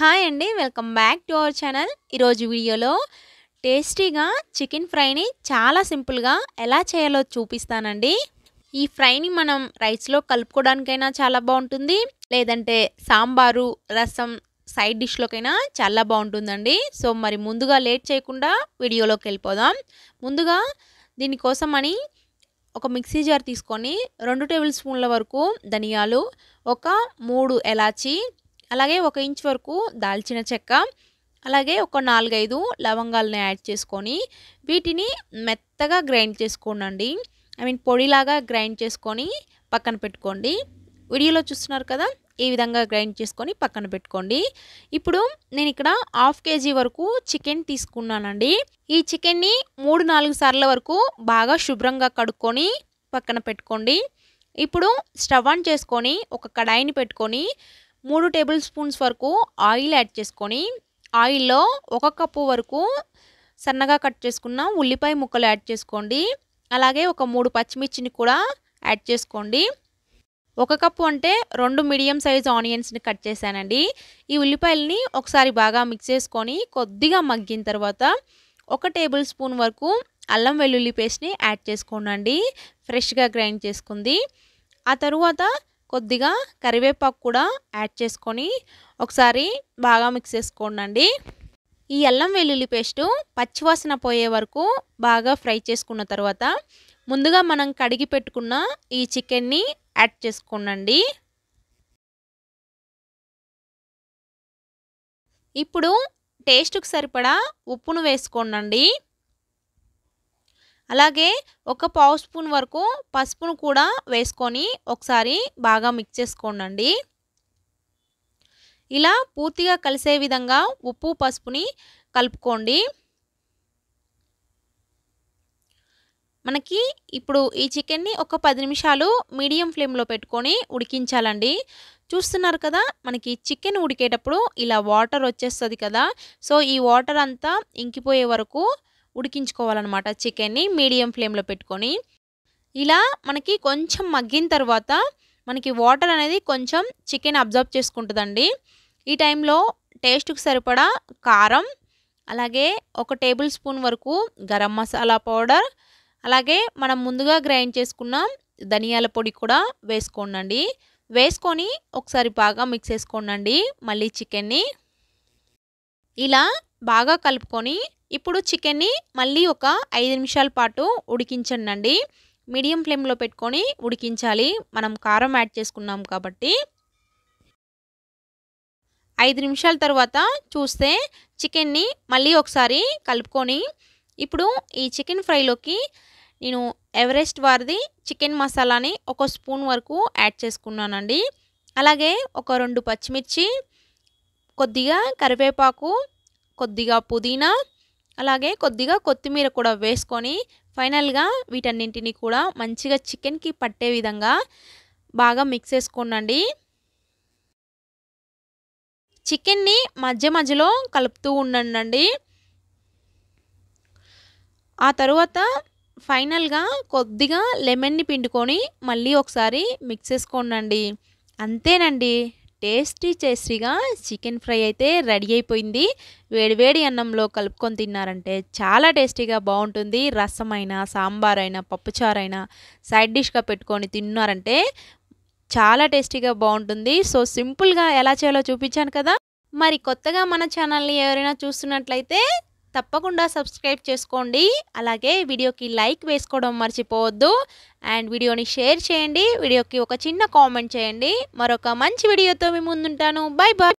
hi అండి welcome back to our channel ఈరోజు వీడియోలో టేస్టీగా చికెన్ ఫ్రైని చాలా సింపుల్గా ఎలా చేయాలో చూపిస్తానండి ఈ ఫ్రైని మనం రైస్లో కలుపుకోవడానికైనా చాలా బాగుంటుంది లేదంటే సాంబారు రసం సైడ్ డిష్లోకైనా చాలా బాగుంటుందండి సో మరి ముందుగా లేట్ చేయకుండా వీడియోలోకి వెళ్ళిపోదాం ముందుగా దీనికోసం అని ఒక మిక్సీ జార్ తీసుకొని రెండు టేబుల్ స్పూన్ల వరకు ధనియాలు ఒక మూడు ఎలాచి అలాగే ఒక ఇంచ్ వరకు దాల్చిన చెక్క అలాగే ఒక నాలుగైదు లవంగాలను యాడ్ చేసుకొని వీటిని మెత్తగా గ్రైండ్ చేసుకోనండి ఐ మీన్ పొడిలాగా గ్రైండ్ చేసుకొని పక్కన పెట్టుకోండి వీడియోలో చూస్తున్నారు కదా ఈ విధంగా గ్రైండ్ చేసుకొని పక్కన పెట్టుకోండి ఇప్పుడు నేను ఇక్కడ హాఫ్ కేజీ వరకు చికెన్ తీసుకున్నానండి ఈ చికెన్ని మూడు నాలుగు సార్ల వరకు బాగా శుభ్రంగా కడుక్కొని పక్కన పెట్టుకోండి ఇప్పుడు స్టవ్ ఆన్ చేసుకొని ఒక కడాయిని పెట్టుకొని మూడు టేబుల్ స్పూన్స్ వరకు ఆయిల్ యాడ్ చేసుకొని ఆయిల్లో ఒక కప్పు వరకు సన్నగా కట్ చేసుకున్న ఉల్లిపాయ ముక్కలు యాడ్ చేసుకోండి అలాగే ఒక మూడు పచ్చిమిర్చిని కూడా యాడ్ చేసుకోండి ఒక కప్పు అంటే రెండు మీడియం సైజ్ ఆనియన్స్ని కట్ చేశానండి ఈ ఉల్లిపాయలని ఒకసారి బాగా మిక్స్ చేసుకొని కొద్దిగా మగ్గిన తర్వాత ఒక టేబుల్ స్పూన్ వరకు అల్లం వెల్లుల్లి పేస్ట్ని యాడ్ చేసుకోనండి ఫ్రెష్గా గ్రైండ్ చేసుకుంది ఆ తరువాత కొద్దిగా కరివేపాకు కూడా యాడ్ చేసుకొని ఒకసారి బాగా మిక్స్ చేసుకోండి ఈ అల్లం వెల్లుల్లి పేస్టు పచ్చివాసన పోయే వరకు బాగా ఫ్రై చేసుకున్న తర్వాత ముందుగా మనం కడిగి పెట్టుకున్న ఈ చికెన్ని యాడ్ చేసుకోండి ఇప్పుడు టేస్ట్కి సరిపడా ఉప్పును వేసుకోండి అలాగే ఒక పావు స్పూన్ వరకు పసుపును కూడా వేసుకొని ఒకసారి బాగా మిక్స్ చేసుకోండి ఇలా పూర్తిగా కలిసే విధంగా ఉప్పు పసుపుని కలుపుకోండి మనకి ఇప్పుడు ఈ చికెన్ని ఒక పది నిమిషాలు మీడియం ఫ్లేమ్లో పెట్టుకొని ఉడికించాలండి చూస్తున్నారు కదా మనకి చికెన్ ఉడికేటప్పుడు ఇలా వాటర్ వచ్చేస్తుంది కదా సో ఈ వాటర్ అంతా ఇంకిపోయే వరకు ఉడికించుకోవాలన్నమాట చికెన్ని మీడియం ఫ్లేమ్లో పెట్టుకొని ఇలా మనకి కొంచెం మగ్గిన తర్వాత మనకి వాటర్ అనేది కొంచెం చికెన్ అబ్జర్వ్ చేసుకుంటుందండి ఈ టైంలో టేస్ట్కి సరిపడా కారం అలాగే ఒక టేబుల్ స్పూన్ వరకు గరం మసాలా పౌడర్ అలాగే మనం ముందుగా గ్రైండ్ చేసుకున్న ధనియాల పొడి కూడా వేసుకోండి వేసుకొని ఒకసారి బాగా మిక్స్ చేసుకోండి మళ్ళీ చికెన్ని ఇలా బాగా కలుపుకొని ఇప్పుడు చికెన్ని మళ్ళీ ఒక ఐదు నిమిషాల పాటు ఉడికించండి మీడియం ఫ్లేమ్లో పెట్టుకొని ఉడికించాలి మనం కారం యాడ్ చేసుకున్నాం కాబట్టి ఐదు నిమిషాల తర్వాత చూస్తే చికెన్ని మళ్ళీ ఒకసారి కలుపుకొని ఇప్పుడు ఈ చికెన్ ఫ్రైలోకి నేను ఎవరెస్ట్ వారిది చికెన్ మసాలాని ఒక స్పూన్ వరకు యాడ్ చేసుకున్నానండి అలాగే ఒక రెండు పచ్చిమిర్చి కొద్దిగా కరివేపాకు కొద్దిగా పుదీనా అలాగే కొద్దిగా కొత్తిమీర కూడా వేసుకొని ఫైనల్గా వీటన్నింటినీ కూడా మంచిగా చికెన్కి పట్టే విధంగా బాగా మిక్స్ చేసుకోనండి చికెన్ని మధ్య మధ్యలో కలుపుతూ ఉండండి ఆ తరువాత ఫైనల్గా కొద్దిగా లెమన్ని పిండుకొని మళ్ళీ ఒకసారి మిక్స్ చేసుకోనండి అంతేనండి టేస్టీ టేస్టీగా చికెన్ ఫ్రై అయితే రెడీ అయిపోయింది వేడివేడి అన్నంలో కలుపుకొని తిన్నారంటే చాలా టేస్టీగా బాగుంటుంది రసం అయినా సాంబార్ అయినా పప్పుచారైనా అయినా సైడ్ డిష్గా పెట్టుకొని తిన్నారంటే చాలా టేస్టీగా బాగుంటుంది సో సింపుల్గా ఎలా చేయాలో చూపించాను కదా మరి కొత్తగా మన ఛానల్ని ఎవరైనా చూస్తున్నట్లయితే తప్పకుండా సబ్స్క్రైబ్ చేసుకోండి అలాగే వీడియోకి లైక్ వేసుకోవడం మర్చిపోవద్దు అండ్ వీడియోని షేర్ చేయండి వీడియోకి ఒక చిన్న కామెంట్ చేయండి మరొక మంచి వీడియోతో మీ ముందుంటాను బాయ్ బాయ్